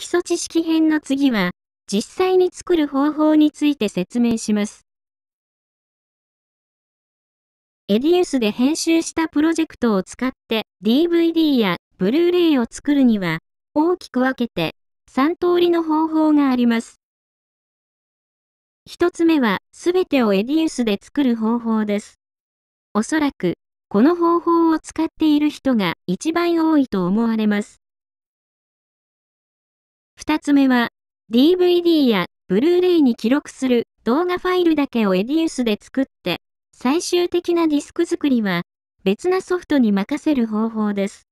基礎知識編の次は、実際に作る方法について説明します。エディウスで編集したプロジェクトを使って DVD やブルーレイを作るには、大きく分けて3通りの方法があります。1つ目は、すべてをエディウスで作る方法です。おそらく、この方法を使っている人が一番多いと思われます。二つ目は、DVD やブルーレイに記録する動画ファイルだけをエディウスで作って、最終的なディスク作りは別なソフトに任せる方法です。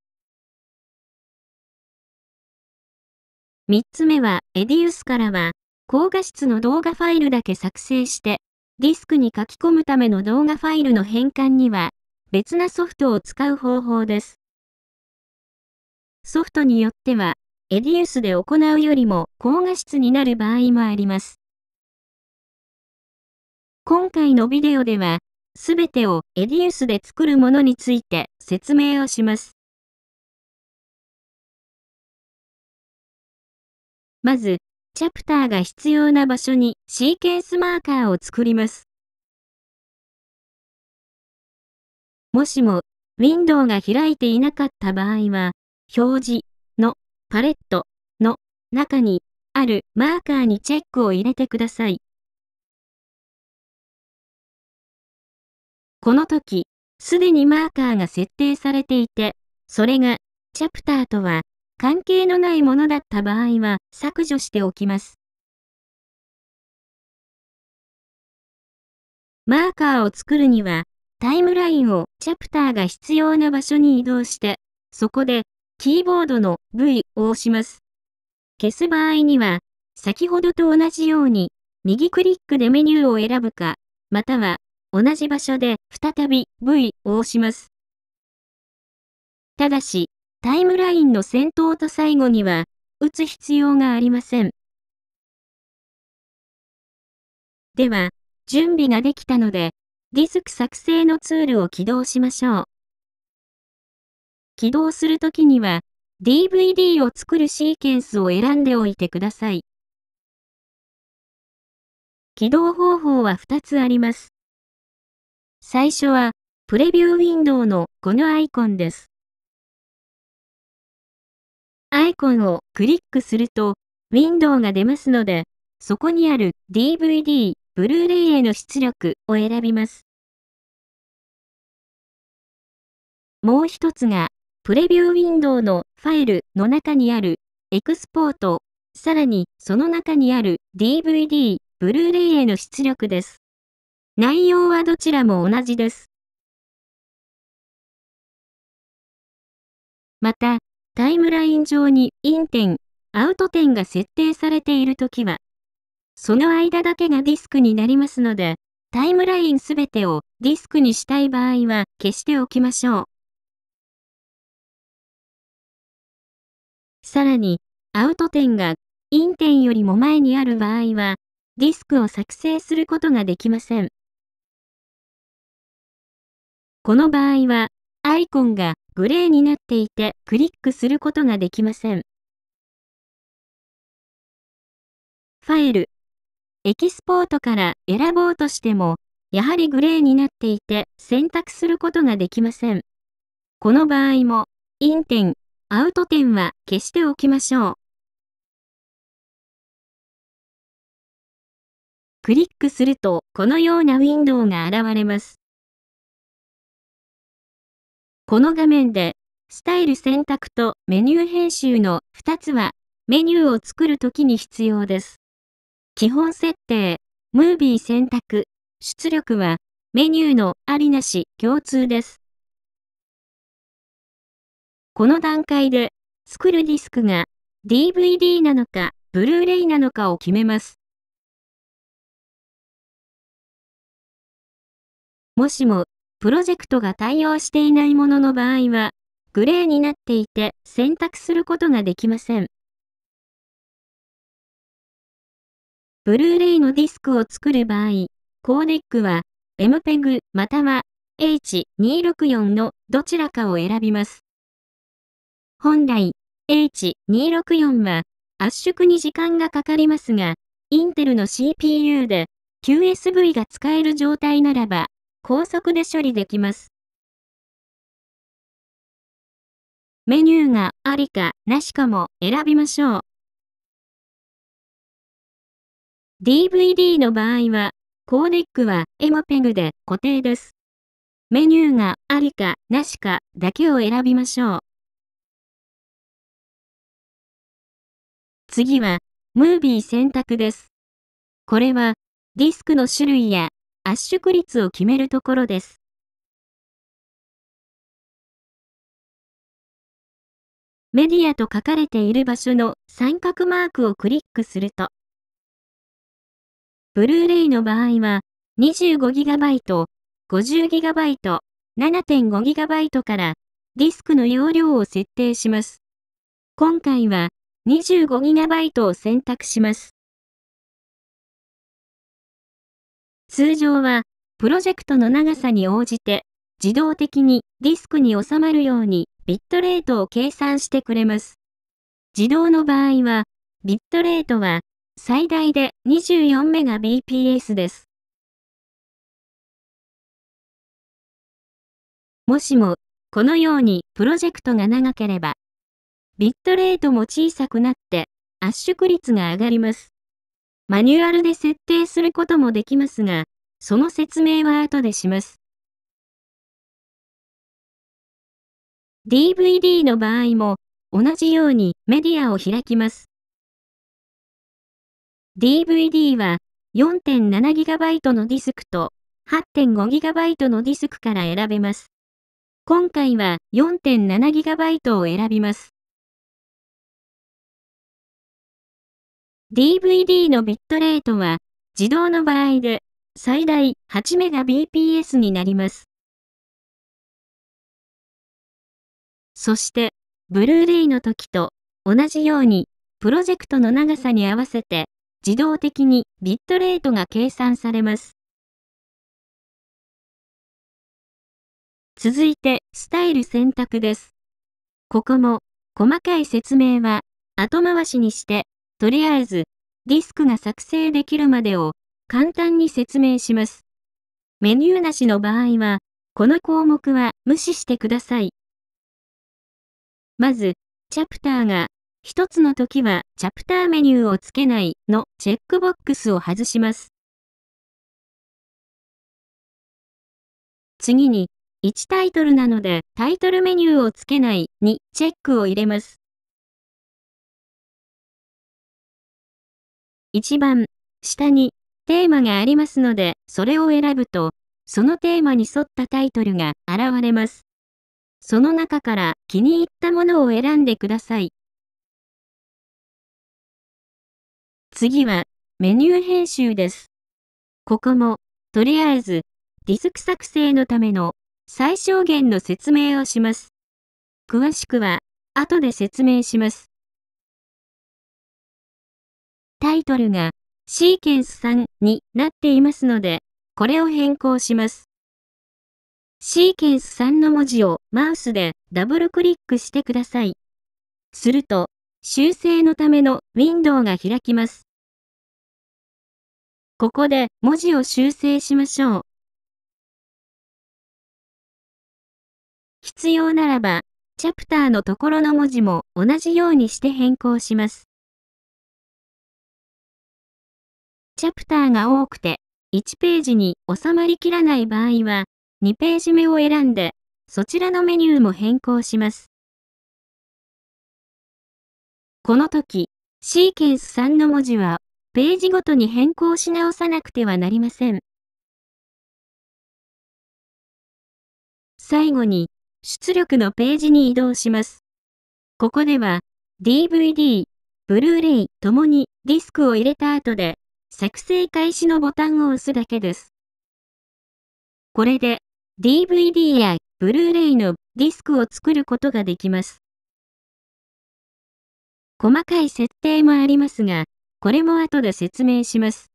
三つ目は、エディウスからは、高画質の動画ファイルだけ作成して、ディスクに書き込むための動画ファイルの変換には、別なソフトを使う方法です。ソフトによっては、エディウスで行うよりも高画質になる場合もあります。今回のビデオでは、すべてをエディウスで作るものについて説明をします。まず、チャプターが必要な場所にシーケンスマーカーを作ります。もしも、ウィンドウが開いていなかった場合は、表示、パレットの中にあるマーカーにチェックを入れてください。この時、すでにマーカーが設定されていて、それがチャプターとは関係のないものだった場合は削除しておきます。マーカーを作るには、タイムラインをチャプターが必要な場所に移動して、そこでキーボードの V を押します。消す場合には、先ほどと同じように、右クリックでメニューを選ぶか、または、同じ場所で再び V を押します。ただし、タイムラインの先頭と最後には、打つ必要がありません。では、準備ができたので、ディスク作成のツールを起動しましょう。起動するときには、DVD を作るシーケンスを選んでおいてください。起動方法は2つあります。最初は、プレビューウィンドウのこのアイコンです。アイコンをクリックすると、ウィンドウが出ますので、そこにある DVD、ブルーレイへの出力を選びます。もう一つがプレビューウィンドウのファイルの中にあるエクスポート、さらにその中にある DVD、ブルーレイへの出力です。内容はどちらも同じです。また、タイムライン上にイン点、アウト点が設定されているときは、その間だけがディスクになりますので、タイムラインすべてをディスクにしたい場合は消しておきましょう。さらに、アウト点が、イン点よりも前にある場合は、ディスクを作成することができません。この場合は、アイコンがグレーになっていてクリックすることができません。ファイル、エキスポートから選ぼうとしても、やはりグレーになっていて選択することができません。この場合も、イン点アウト点は消しておきましょう。クリックすると、このようなウィンドウが現れます。この画面で、スタイル選択とメニュー編集の2つは、メニューを作るときに必要です。基本設定、ムービー選択、出力は、メニューのありなし共通です。この段階で、作るディスクが DVD なのか、ブルーレイなのかを決めます。もしも、プロジェクトが対応していないものの場合は、グレーになっていて選択することができません。ブルーレイのディスクを作る場合、コーデックは MPEG または H264 のどちらかを選びます。本来、H264 は圧縮に時間がかかりますが、インテルの CPU で QSV が使える状態ならば、高速で処理できます。メニューがありかなしかも選びましょう。DVD の場合は、コーデックは MPEG で固定です。メニューがありかなしかだけを選びましょう。次は、ムービー選択です。これは、ディスクの種類や圧縮率を決めるところです。メディアと書かれている場所の三角マークをクリックすると、ブルーレイの場合は 25GB、50GB、7.5GB からディスクの容量を設定します。今回は 25GB を選択します。通常は、プロジェクトの長さに応じて、自動的にディスクに収まるようにビットレートを計算してくれます。自動の場合は、ビットレートは最大で 24Mbps です。もしも、このようにプロジェクトが長ければ、ビットレートも小さくなって圧縮率が上がります。マニュアルで設定することもできますが、その説明は後でします。DVD の場合も同じようにメディアを開きます。DVD は 4.7GB のディスクと 8.5GB のディスクから選べます。今回は 4.7GB を選びます。DVD のビットレートは自動の場合で最大 8Mbps になります。そして、ブルーレイの時と同じようにプロジェクトの長さに合わせて自動的にビットレートが計算されます。続いて、スタイル選択です。ここも、細かい説明は後回しにしてとりあえず、ディスクが作成できるまでを簡単に説明します。メニューなしの場合は、この項目は無視してください。まず、チャプターが、一つの時はチャプターメニューをつけないのチェックボックスを外します。次に、1タイトルなのでタイトルメニューをつけないにチェックを入れます。1番、下に、テーマがありますので、それを選ぶと、そのテーマに沿ったタイトルが現れます。その中から気に入ったものを選んでください。次は、メニュー編集です。ここも、とりあえず、ディスク作成のための最小限の説明をします。詳しくは、後で説明します。タイトルがシーケンス3になっていますので、これを変更します。シーケンス3の文字をマウスでダブルクリックしてください。すると、修正のためのウィンドウが開きます。ここで文字を修正しましょう。必要ならば、チャプターのところの文字も同じようにして変更します。チャプターが多くて、1ページに収まりきらない場合は、2ページ目を選んで、そちらのメニューも変更します。この時、シーケンス3の文字は、ページごとに変更し直さなくてはなりません。最後に、出力のページに移動します。ここでは、DVD、ブルーレイともにディスクを入れた後で、作成開始のボタンを押すだけです。これで DVD やブルーレイのディスクを作ることができます。細かい設定もありますが、これも後で説明します。